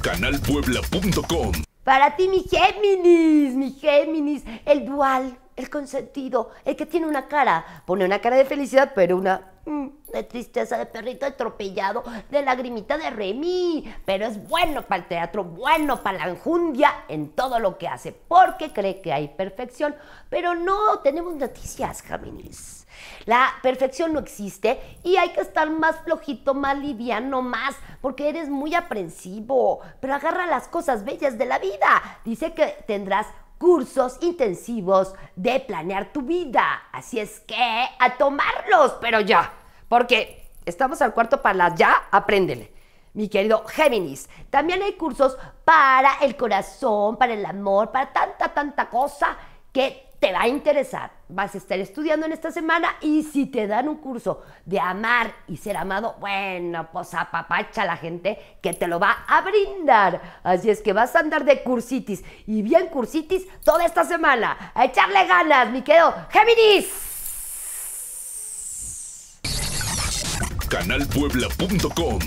canalpuebla.com. Para ti, mi Géminis, mi Géminis, el dual, el consentido, el que tiene una cara. Pone una cara de felicidad, pero una Mm, de tristeza de perrito atropellado, de lagrimita de Remy, pero es bueno para el teatro, bueno para la enjundia en todo lo que hace, porque cree que hay perfección, pero no tenemos noticias, Géminis. La perfección no existe y hay que estar más flojito, más liviano, más, porque eres muy aprensivo, pero agarra las cosas bellas de la vida. Dice que tendrás cursos intensivos de planear tu vida. Así es que a tomarlos, pero ya, porque estamos al cuarto para las ya, apréndele. Mi querido Géminis, también hay cursos para el corazón, para el amor, para tanta, tanta cosa a interesar, vas a estar estudiando en esta semana y si te dan un curso de amar y ser amado, bueno, pues apapacha la gente que te lo va a brindar. Así es que vas a andar de cursitis y bien cursitis toda esta semana. A echarle ganas, mi querido Géminis. Canalpuebla.com